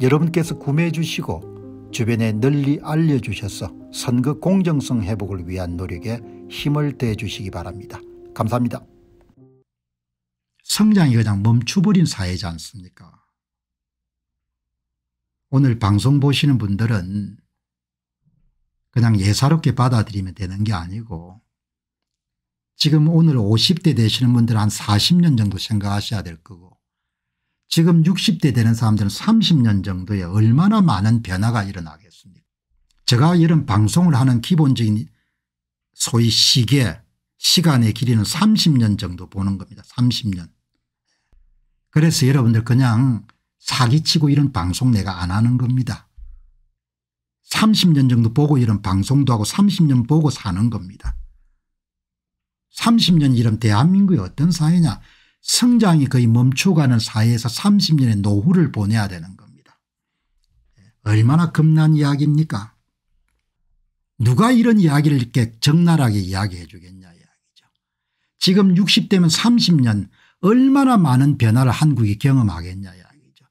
여러분께서 구매해 주시고 주변에 널리 알려주셔서 선거 공정성 회복을 위한 노력에 힘을 대해 주시기 바랍니다. 감사합니다. 성장이 그냥 멈추버린 사회지 않습니까 오늘 방송 보시는 분들은 그냥 예사롭게 받아들이면 되는 게 아니고 지금 오늘 50대 되시는 분들 한 40년 정도 생각하셔야 될 거고 지금 60대 되는 사람들은 30년 정도에 얼마나 많은 변화가 일어나겠습니까 제가 이런 방송을 하는 기본적인 소위 시계 시간의 길이는 30년 정도 보는 겁니다. 30년. 그래서 여러분들 그냥 사기치고 이런 방송 내가 안 하는 겁니다. 30년 정도 보고 이런 방송도 하고 30년 보고 사는 겁니다. 30년 이런 대한민국이 어떤 사회냐 성장이 거의 멈춰가는 사회에서 30년의 노후를 보내야 되는 겁니다. 얼마나 겁난 이야기입니까 누가 이런 이야기를 이렇게 적나라하게 이야기해 주겠냐 이야기죠. 지금 60대면 30년 얼마나 많은 변화를 한국이 경험하겠냐 이야기죠.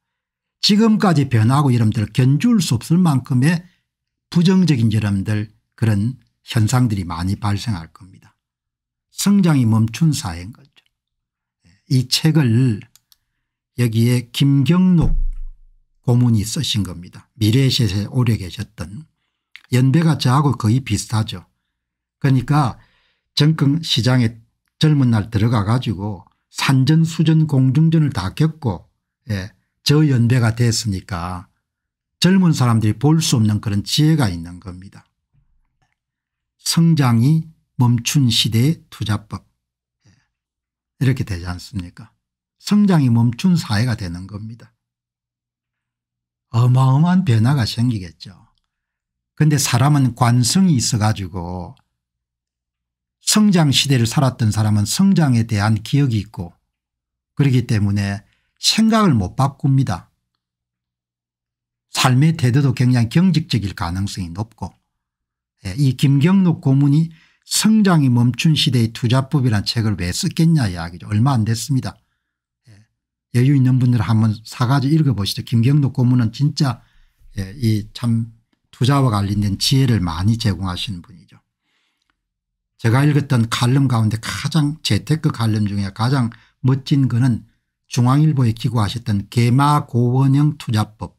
지금까지 변화하고 이름들 견줄 수 없을 만큼의 부정적인 이름들 그런 현상들이 많이 발생할 겁니다. 성장이 멈춘 사회인 거죠. 이 책을 여기에 김경록 고문이 쓰신 겁니다. 미래셋에 오래 계셨던 연배가 저하고 거의 비슷하죠. 그러니까 정권 시장에 젊은 날 들어가 가지고 산전 수전 공중전을 다 겪고 예, 저 연배가 됐으니까 젊은 사람들이 볼 수 없는 그런 지혜가 있는 겁니다. 성장이 멈춘 시대의 투자법 이렇게 되지 않습니까 성장이 멈춘 사회가 되는 겁니다. 어마어마한 변화가 생기겠죠. 근데 사람은 관성이 있어 가지고 성장 시대를 살았던 사람은 성장에 대한 기억이 있고 그렇기 때문에 생각을 못 바꿉니다. 삶의 태도도 굉장히 경직적일 가능성이 높고 예, 이 김경록 고문이 성장이 멈춘 시대의 투자법이라는 책을 왜 썼겠냐 이야기죠. 얼마 안 됐습니다. 예. 여유 있는 분들 한번 사가지 고 읽어보시죠. 김경록 고문은 진짜 예, 이참 투자와 관련된 지혜를 많이 제공하시는 분이죠. 제가 읽었던 칼럼 가운데 가장 재테크 칼럼 중에 가장 멋진 거는 중앙일보에 기고하셨던 개마고원형 투자법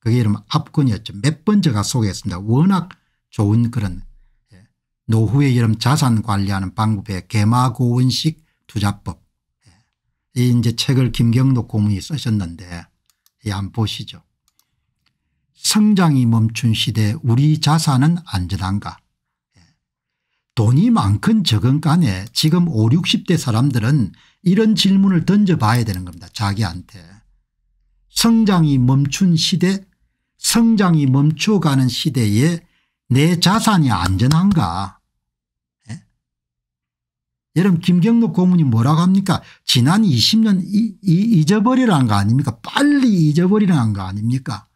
그게 이름 압권이었죠. 몇 번 제가 소개했습니다. 워낙 좋은 그런 노후의 여름 자산 관리하는 방법의 개마고원식 투자법 예. 이 이제 책을 김경록 고문이 쓰셨는데 이안 예, 보시죠. 성장이 멈춘 시대 우리 자산은 안전한가 예. 돈이 많건 적은 간에 지금 5, 60대 사람들은 이런 질문을 던져봐야 되는 겁니다. 자기한테. 성장이 멈춘 시대 성장이 멈춰가는 시대에 내 자산이 안전한가 여러분 김경록 고문이 뭐라고 합니까 지난 20년 잊어버리라는 거 아닙니까 빨리 잊어버리라는 거 아닙니까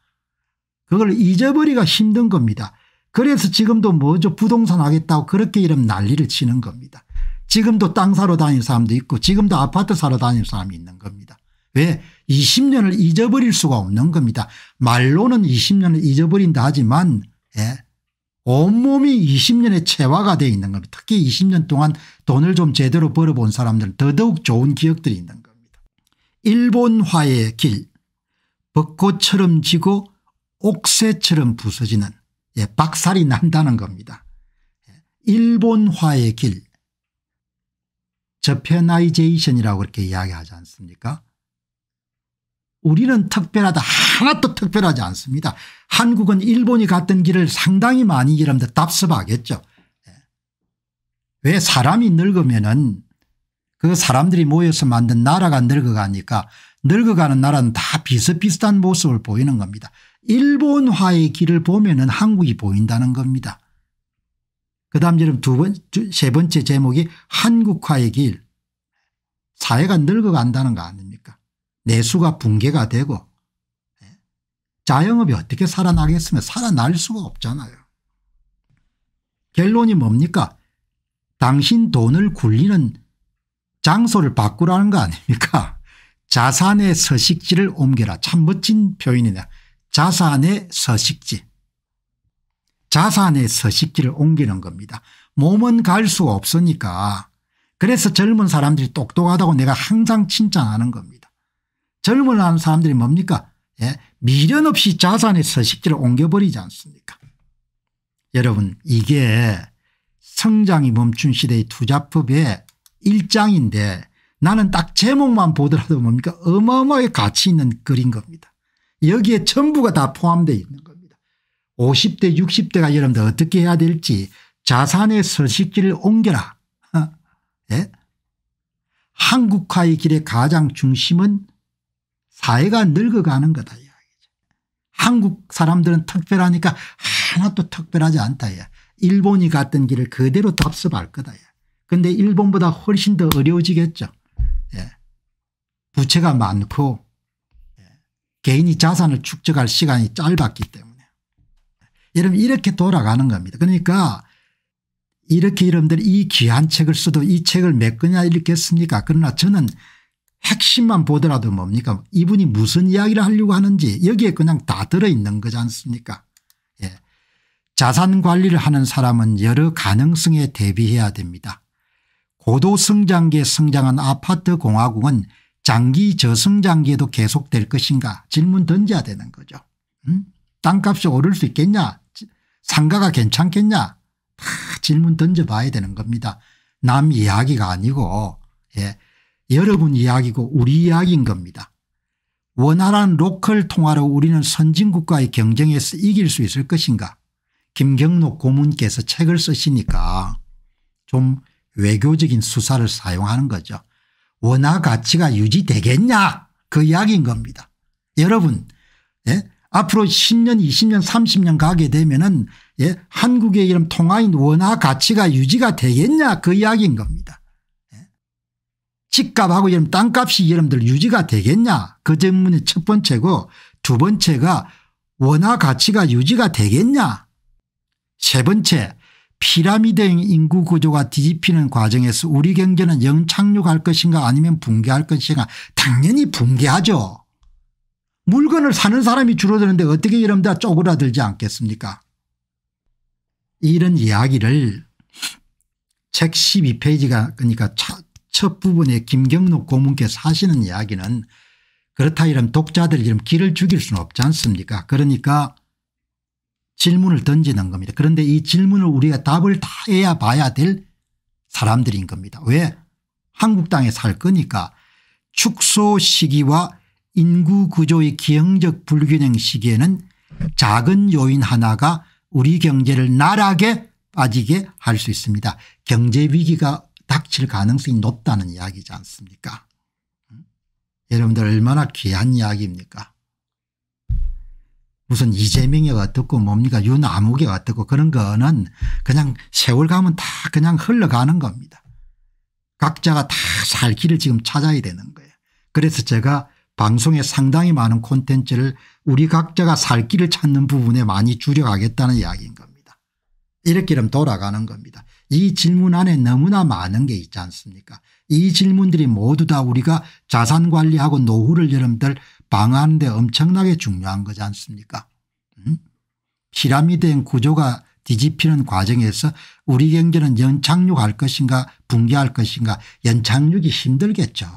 그걸 잊어버리가 힘든 겁니다. 그래서 지금도 뭐죠 부동산 하겠다고 그렇게 이런 난리를 치는 겁니다. 지금도 땅 사러 다니는 사람도 있고 지금도 아파트 사러 다니는 사람이 있는 겁니다. 왜 20년을 잊어버릴 수가 없는 겁니다. 말로는 20년을 잊어버린다 하지만 예. 온몸이 20년의 체화가 되어 있는 겁니다. 특히 20년 동안 돈을 좀 제대로 벌어본 사람들은 더더욱 좋은 기억들이 있는 겁니다. 일본화의 길 벚꽃처럼 지고 옥새처럼 부서지는 예, 박살이 난다는 겁니다. 일본화의 길 저편아이제이션이라고 그렇게 이야기하지 않습니까 우리는 특별하다 하나도 특별하지 않습니다. 한국은 일본이 갔던 길을 상당히 많이 이랍니다. 답습하겠죠. 예. 왜 사람이 늙으면은 그 사람들이 모여서 만든 나라가 늙어가니까 늙어가는 나라는 다 비슷비슷한 모습을 보이는 겁니다. 일본화의 길을 보면은 한국이 보인다는 겁니다. 그 다음 지금 두 번, 세 번째 제목이 한국화의 길. 사회가 늙어간다는 거 아닙니까? 내수가 붕괴가 되고 예? 자영업이 어떻게 살아나겠으면 살아날 수가 없잖아요. 결론이 뭡니까? 당신 돈을 굴리는 장소를 바꾸라는 거 아닙니까? 자산의 서식지를 옮겨라. 참 멋진 표현이네. 자산의 서식지. 자산의 서식지를 옮기는 겁니다. 몸은 갈 수가 없으니까. 그래서 젊은 사람들이 똑똑하다고 내가 항상 칭찬하는 겁니다. 젊은 사람들이 뭡니까 예? 미련 없이 자산의 서식지를 옮겨버리지 않습니까 여러분 이게 성장이 멈춘 시대의 투자법의 일장인데 나는 딱 제목만 보더라도 뭡니까 어마어마하게 가치 있는 글인 겁니다. 여기에 전부가 다 포함되어 있는 겁니다. 50대 60대가 여러분들 어떻게 해야 될지 자산의 서식지를 옮겨라. 어? 예? 한국화의 길의 가장 중심은 사회가 늙어가는 거다 한국 사람들은 특별하니까 하나도 특별하지 않다. 일본이 갔던 길을 그대로 답습할 거다. 야. 근데 일본보다 훨씬 더 어려워지겠죠. 부채가 많고 개인이 자산을 축적할 시간이 짧았기 때문에. 여러분 이렇게 돌아가는 겁니다. 그러니까 이렇게 여러분들 이 귀한 책을 써도 이 책을 몇 거냐 읽겠습니까 그러나 저는 핵심만 보더라도 뭡니까 이분이 무슨 이야기를 하려고 하는지 여기에 그냥 다 들어있는 거지 않습니까 예. 자산 관리를 하는 사람은 여러 가능성에 대비해야 됩니다. 고도성장기에 성장한 아파트 공화국은 장기 저성장기에도 계속될 것인가 질문 던져야 되는 거죠. 음? 땅값이 오를 수 있겠냐 상가가 괜찮겠냐 다 질문 던져봐야 되는 겁니다. 남 이야기가 아니고 예. 여러분 이야기고 우리 이야기인 겁니다. 원활한 로컬 통화로 우리는 선진국과의 경쟁에서 이길 수 있을 것인가 김경록 고문께서 책을 쓰시니까 좀 외교적인 수사를 사용하는 거죠. 원화 가치가 유지되겠냐 그 이야기인 겁니다. 여러분 예? 앞으로 10년 20년 30년 가게 되면 은 예? 한국의 이런 통화인 원화 가치가 유지가 되겠냐 그 이야기인 겁니다. 집값하고 여러분 땅값이 여러분들 유지가 되겠냐 그 질문이 첫 번째고 두 번째가 원화 가치가 유지가 되겠냐 세 번째 피라미드형 인구 구조가 뒤집히는 과정에서 우리 경제는 영착륙할 것인가 아니면 붕괴할 것인가 당연히 붕괴하죠. 물건을 사는 사람이 줄어드는데 어떻게 여러분들 쪼그라들지 않겠습니까 이런 이야기를 책 12페이지가 그러니까 첫 부분에 김경록 고문께서 하시는 이야기는 그렇다 이러면 독자들 이름 길을 죽일 수는 없지 않습니까 그러니까 질문을 던지는 겁니다. 그런데 이 질문을 우리가 답을 다 해야 봐야 될 사람들인 겁니다. 왜? 한국 땅에 살 거니까 축소 시기와 인구 구조의 기형적 불균형 시기에는 작은 요인 하나가 우리 경제를 나락에 빠지게 할 수 있습니다. 경제 위기가 닥칠 가능성이 높다는 이야기지 않습니까 여러분들 얼마나 귀한 이야기입니까 무슨 이재명이 어떻고 뭡니까 윤아무개 어떻고 그런 거는 그냥 세월 가면 다 그냥 흘러가는 겁니다. 각자가 다 살 길을 지금 찾아야 되는 거예요. 그래서 제가 방송에 상당히 많은 콘텐츠를 우리 각자가 살 길을 찾는 부분에 많이 주력하겠다는 이야기인 겁니다. 이렇게 이 돌아가는 겁니다. 이 질문 안에 너무나 많은 게 있지 않습니까 이 질문들이 모두 다 우리가 자산관리하고 노후를 여러분들 방안하는데 엄청나게 중요한 거지 않습니까 음? 피라미드의 구조가 뒤집히는 과정에서 우리 경제는 연착륙할 것인가 붕괴할 것인가 연착륙이 힘들겠죠.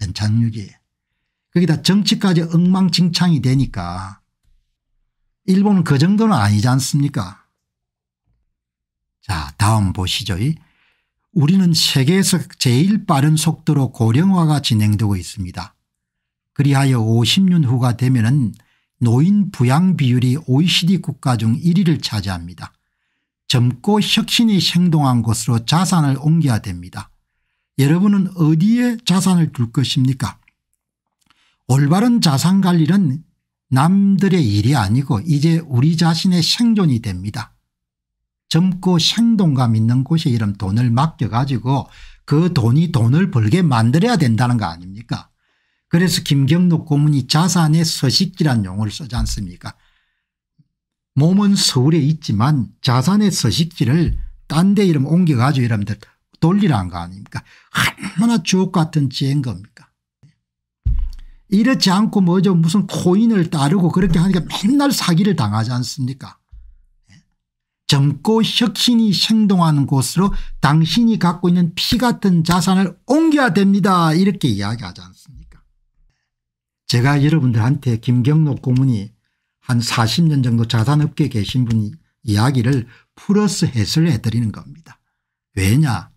연착륙이. 거기다 정치까지 엉망진창이 되니까 일본은 그 정도는 아니지 않습니까 자 다음 보시죠. 우리는 세계에서 제일 빠른 속도로 고령화가 진행되고 있습니다. 그리하여 50년 후가 되면 은 노인 부양 비율이 OECD 국가 중 1위를 차지합니다. 젊고 혁신이 생동한 곳으로 자산을 옮겨야 됩니다. 여러분은 어디에 자산을 둘 것입니까? 올바른 자산 관리는 남들의 일이 아니고 이제 우리 자신의 생존이 됩니다. 젊고 생동감 있는 곳에 이런 돈을 맡겨가지고 그 돈이 돈을 벌게 만들어야 된다는 거 아닙니까 그래서 김경록 고문이 자산의 서식지란 용어를 쓰지 않습니까 몸은 서울에 있지만 자산의 서식지를 딴 데 이름 옮겨가지고 여러분들 돌리라는 거 아닙니까 얼마나 주옥 같은 지혜인 겁니까 이렇지 않고 뭐죠 무슨 코인을 따르고 그렇게 하니까 맨날 사기를 당하지 않습니까 젊고 혁신이 생동하는 곳으로 당신이 갖고 있는 피 같은 자산을 옮겨야 됩니다. 이렇게 이야기하지 않습니까 제가 여러분들한테 김경록 고문이 한 40년 정도 자산업계에 계신 분이 이야기를 플러스 해설해 드리는 겁니다. 왜냐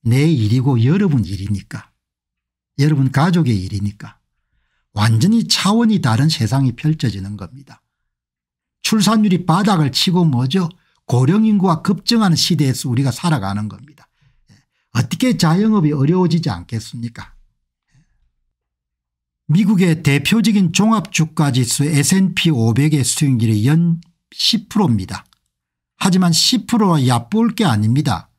내 일이고 여러분 일이니까 여러분 가족의 일이니까 완전히 차원이 다른 세상이 펼쳐지는 겁니다. 출산율이 바닥을 치고 뭐죠 고령 인구가 급증하는 시대에서 우리가 살아가는 겁니다. 예. 어떻게 자영업이 어려워지지 않겠습니까? 예. 미국의 대표적인 종합주가지수 S&P 500의 수익률이 연 10%입니다. 하지만 10%와 얕볼 게 아닙니다.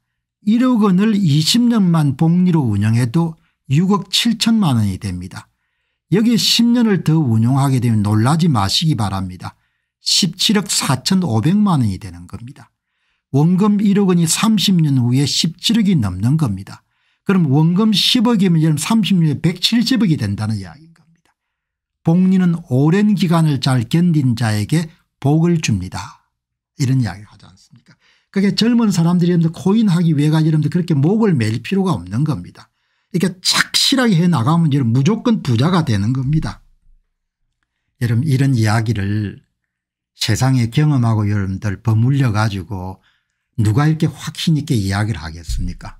1억 원을 20년만 복리로 운영해도 6억 7천만 원이 됩니다. 여기에 10년을 더 운영하게 되면 놀라지 마시기 바랍니다. 17억 4,500만 원이 되는 겁니다. 원금 1억 원이 30년 후에 17억이 넘는 겁니다. 그럼 원금 10억이면 30년에 170억이 된다는 이야기인 겁니다. 복리는 오랜 기간을 잘 견딘 자에게 복을 줍니다. 이런 이야기를 하지 않습니까 그게 젊은 사람들이 여러분 코인하기 위해가 여러분들 그렇게 목을 맬 필요가 없는 겁니다. 이렇게 착실하게 해나가면 여러분 무조건 부자가 되는 겁니다. 여러분 이런 이야기를 세상에 경험하고 여러분들 버물려 가지고 누가 이렇게 확신 있게 이야기를 하겠습니까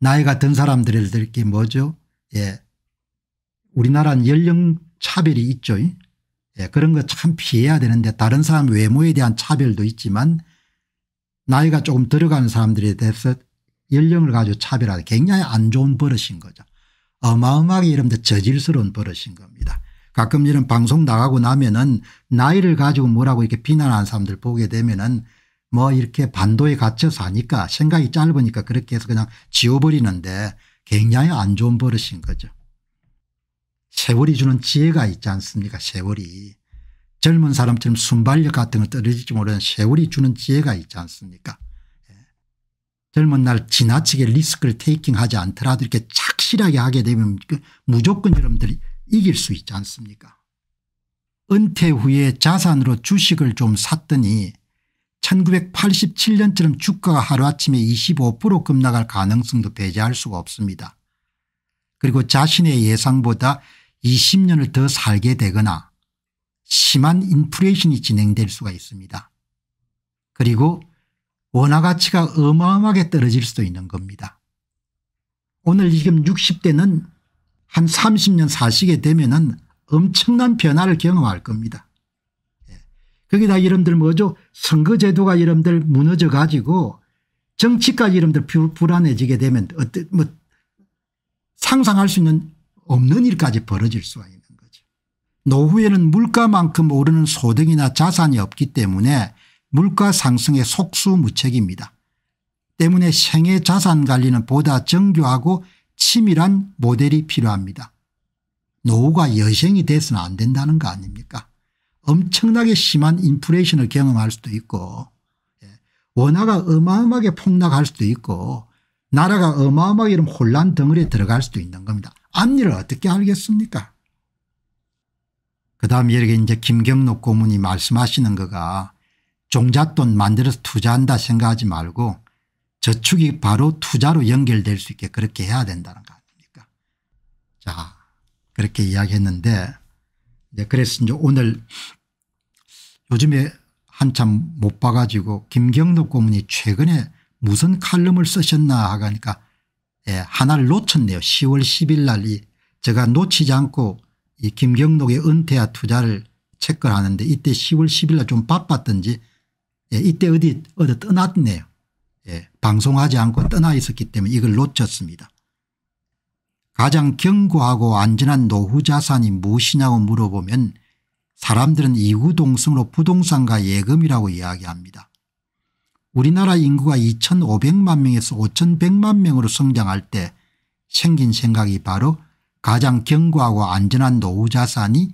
나이가 든 사람들에게 뭐죠 예. 우리나라는 연령 차별이 있죠 예. 그런 거 참 피해야 되는데 다른 사람 외모에 대한 차별도 있지만 나이가 조금 들어가는 사람들에 대해서 연령을 가지고 차별하는 굉장히 안 좋은 버릇인 거죠. 어마어마하게 이러면 저질스러운 버릇인 겁니다. 가끔 이런 방송 나가고 나면은 나이를 가지고 뭐라고 이렇게 비난하는 사람들 보게 되면은 뭐 이렇게 반도에 갇혀서 하니까 생각이 짧으니까 그렇게 해서 그냥 지워버리는데 굉장히 안 좋은 버릇인 거죠. 세월이 주는 지혜가 있지 않습니까 세월이. 젊은 사람처럼 순발력 같은 걸 떨어질지 모르는 세월이 주는 지혜가 있지 않습니까 예. 젊은 날 지나치게 리스크를 테이킹하지 않더라도 이렇게 착실하게 하게 되면 그 무조건 여러분들이 이길 수 있지 않습니까 은퇴 후에 자산으로 주식을 좀 샀더니 1987년처럼 주가가 하루아침에 25% 급락할 가능성도 배제할 수가 없습니다. 그리고 자신의 예상보다 20년을 더 살게 되거나 심한 인플레이션이 진행될 수가 있습니다. 그리고 원화 가치가 어마어마하게 떨어질 수도 있는 겁니다. 오늘 지금 60대는 한 30년 사시게 되면은 엄청난 변화를 경험할 겁니다. 예. 거기다 이름들 뭐죠 선거제도가 이름들 무너져 가지고 정치까지 이름들 불안해지게 되면 어때 뭐 상상할 수 있는 없는 일까지 벌어질 수가 있는 거죠. 노후에는 물가만큼 오르는 소득이나 자산이 없기 때문에 물가 상승의 속수무책입니다. 때문에 생애 자산 관리는 보다 정교하고 치밀한 모델이 필요합니다. 노후가 여생이 돼서는 안 된다는 거 아닙니까 엄청나게 심한 인플레이션을 경험할 수도 있고 예, 원화가 어마어마하게 폭락할 수도 있고 나라가 어마어마하게 이런 혼란 덩어리에 들어갈 수도 있는 겁니다. 앞일을 어떻게 알겠습니까 그다음 이렇게 이제 김경록 고문이 말씀하시는 거가 종잣돈 만들어서 투자한다 생각하지 말고 저축이 바로 투자로 연결될 수 있게 그렇게 해야 된다는 거 아닙니까 자 그렇게 이야기했는데 이제 그래서 이제 오늘 요즘에 한참 못 봐가지고 김경덕 고문이 최근에 무슨 칼럼을 쓰셨나 하니까 예, 하나를 놓쳤네요. 10월 10일 날 제가 놓치지 않고 이 김경록의 은퇴와 투자를 체크를 하는데 이때 10월 10일 날 좀 바빴던지 예, 이때 어디 어디 떠났네요. 예, 방송하지 않고 떠나 있었기 때문에 이걸 놓쳤습니다. 가장 견고하고 안전한 노후 자산이 무엇이냐고 물어보면 사람들은 이구동성으로 부동산과 예금이라고 이야기합니다. 우리나라 인구가 2,500만 명에서 5,100만 명으로 성장할 때 생긴 생각이 바로 가장 견고하고 안전한 노후 자산이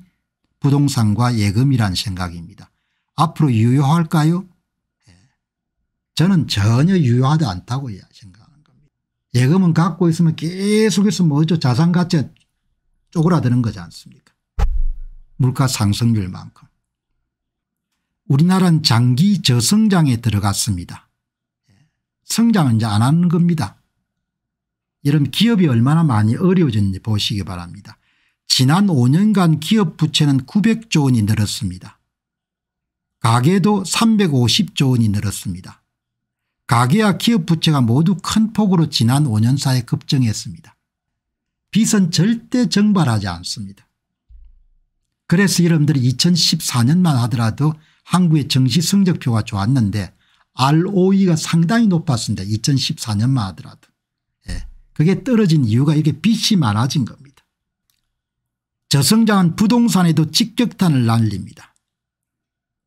부동산과 예금이란 생각입니다. 앞으로 유효할까요? 저는 전혀 유효하지 않다고 생각하는 겁니다. 예금은 갖고 있으면 계속해서 뭐죠 자산가치 쪼그라드는 거지 않습니까 물가 상승률만큼. 우리나라는 장기 저성장에 들어갔습니다. 예. 성장은 이제 안 하는 겁니다. 여러분 기업이 얼마나 많이 어려워졌는지 보시기 바랍니다. 지난 5년간 기업 부채는 900조 원이 늘었습니다. 가계도 350조 원이 늘었습니다. 가계와 기업 부채가 모두 큰 폭으로 지난 5년 사이 급증했습니다. 빚은 절대 증발하지 않습니다. 그래서 여러분들이 2014년만 하더라도 한국의 정시 성적표가 좋았는데 ROE가 상당히 높았습니다. 2014년만 하더라도. 예. 그게 떨어진 이유가 이게 빚이 많아진 겁니다. 저성장은 부동산에도 직격탄을 날립니다.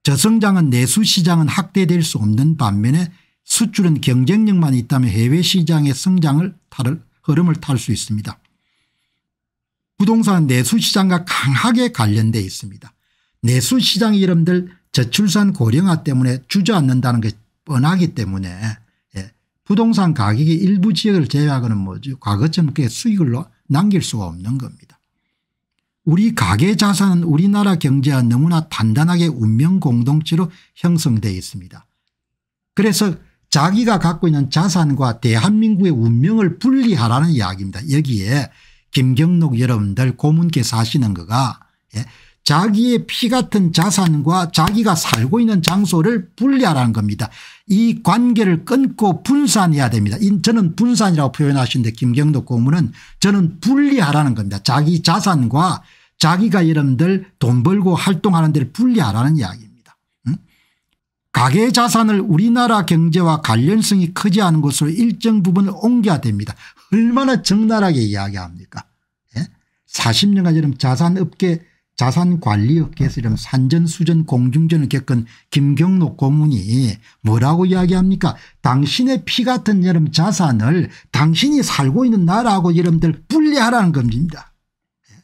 저성장은 내수시장은 확대될 수 없는 반면에 수출은 경쟁력만 있다면 해외 시장의 성장을 탈을 흐름을 탈 수 있습니다. 부동산 내수시장과 강하게 관련되어 있습니다. 내수시장 이름들 저출산 고령화 때문에 주저앉는다는 게 뻔하기 때문에 예. 부동산 가격이 일부 지역을 제외하고는 뭐죠 과거처럼 꽤 수익을 남길 수가 없는 겁니다. 우리 가계 자산은 우리나라 경제와 너무나 단단하게 운명 공동체로 형성되어 있습니다. 그래서 자기가 갖고 있는 자산과 대한민국의 운명을 분리하라는 이야기입니다. 여기에 김경록 여러분들 고문께서 하시는 거가 예? 자기의 피 같은 자산과 자기가 살고 있는 장소를 분리하라는 겁니다. 이 관계를 끊고 분산해야 됩니다. 저는 분산이라고 표현하시는데 김경록 고문은 저는 분리하라는 겁니다. 자기 자산과 자기가 여러분들 돈 벌고 활동하는 데를 분리하라는 이야기입니다. 가계 자산을 우리나라 경제와 관련성이 크지 않은 것으로 일정 부분 을 옮겨야 됩니다. 얼마나 적나라하게 이야기합니까 예? 40년간 이런 자산업계 자산관리업계에서 이런 산전수전 공중전을 겪은 김경록 고문이 뭐라고 이야기합니까 당신의 피 같은 여름 자산을 당신이 살고 있는 나라하고 여러분들 분리하라는 겁니다. 예?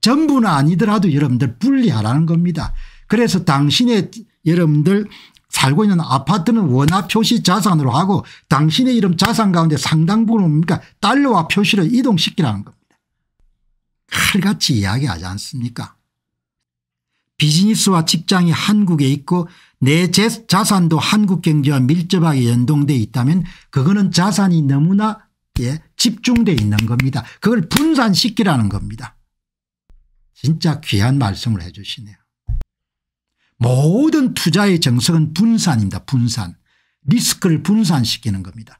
전부는 아니더라도 여러분들 분리하라는 겁니다. 그래서 당신의 여러분들 살고 있는 아파트는 원화 표시 자산으로 하고 당신의 이름 자산 가운데 상당 부분은 뭡니까 달러와 표시를 이동시키라는 겁니다. 칼같이 이야기하지 않습니까 비즈니스와 직장이 한국에 있고 내 자산도 한국 경제와 밀접하게 연동돼 있다면 그거는 자산이 너무나 예, 집중돼 있는 겁니다. 그걸 분산시키라는 겁니다. 진짜 귀한 말씀을 해 주시네요. 모든 투자의 정석은 분산입니다. 분산. 리스크를 분산시키는 겁니다.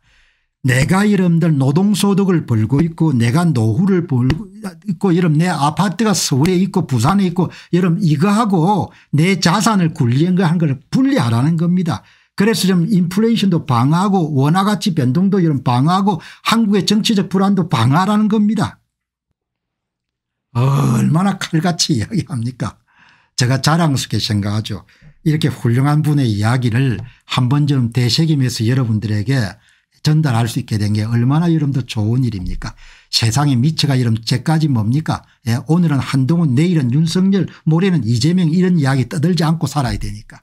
내가 여러분들 노동소득을 벌고 있고 내가 노후를 벌고 있고 여러분 내 아파트가 서울에 있고 부산에 있고 여러분 이거하고 내 자산을 굴리는 거한 걸 분리하라는 겁니다. 그래서 좀 인플레이션도 방어하고 원화가치 변동도 이런 방어하고 한국의 정치적 불안도 방어하라는 겁니다. 얼마나 칼같이 이야기합니까 제가 자랑스럽게 생각하죠. 이렇게 훌륭한 분의 이야기를 한 번쯤 되새기면서 여러분들에게 전달할 수 있게 된 게 얼마나 여러분들 좋은 일입니까 세상에미처가 이런 죄까지 뭡니까 예, 오늘은 한동훈 내일은 윤석열 모레는 이재명 이런 이야기 떠들지 않고 살아야 되니까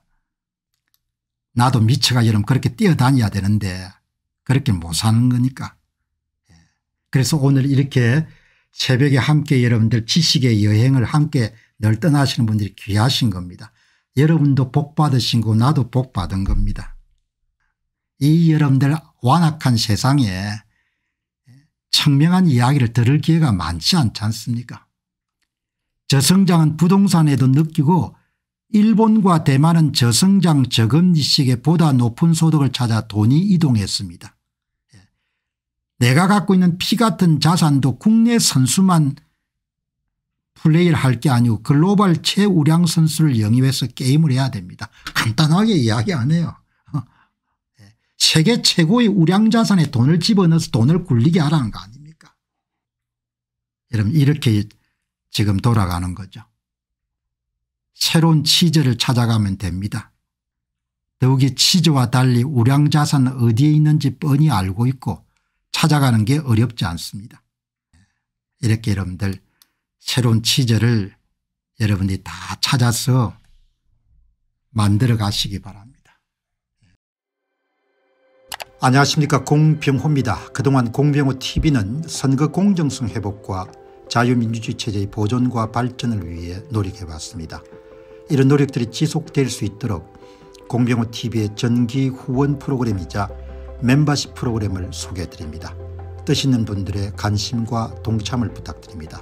나도 미처가 이런 그렇게 뛰어다녀야 되는데 그렇게 못 사는 거니까 예. 그래서 오늘 이렇게 새벽에 함께 여러분들 지식의 여행을 함께 열등하시는 분들이 귀하신 겁니다. 여러분도 복 받으신 거 나도 복 받은 겁니다. 이 여러분들 완악한 세상에 청명한 이야기를 들을 기회가 많지 않지 않습니까 저성장은 부동산에도 느끼고 일본과 대만은 저성장 저금리식에 보다 높은 소득을 찾아 돈이 이동했습니다. 예. 내가 갖고 있는 피 같은 자산도 국내 선수만 플레이를 할 게 아니고 글로벌 최우량 선수를 영입해서 게임을 해야 됩니다. 간단하게 이야기 안 해요. 예. 세계 최고의 우량 자산에 돈을 집어넣어서 돈을 굴리게 하라는 거 아닙니까 여러분 이렇게 지금 돌아가는 거죠. 새로운 치즈를 찾아가면 됩니다. 더욱이 치즈와 달리 우량 자산은 어디에 있는지 뻔히 알고 있고 찾아가는 게 어렵지 않습니다. 예. 이렇게 여러분들 새로운 취재를 여러분이다 찾아서 만들어 가시기 바랍니다. 안녕하십니까 공병호입니다. 그동안 공병호 tv는 선거 공정성 회복과 자유민주주의 체제의 보존과 발전을 위해 노력해왔습니다. 이런 노력들이 지속될 수 있도록 공병호 tv의 전기 후원 프로그램이자 멤버십 프로그램을 소개해드립니다. 뜻 있는 분들의 관심과 동참을 부탁드립니다.